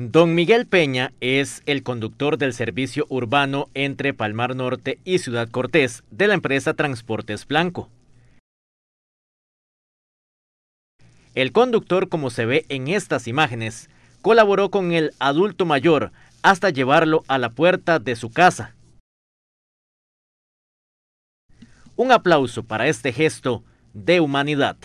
Don Miguel Peña es el conductor del servicio urbano entre Palmar Norte y Ciudad Cortés de la empresa Transportes Blanco. El conductor, como se ve en estas imágenes, colaboró con el adulto mayor hasta llevarlo a la puerta de su casa. Un aplauso para este gesto de humanidad.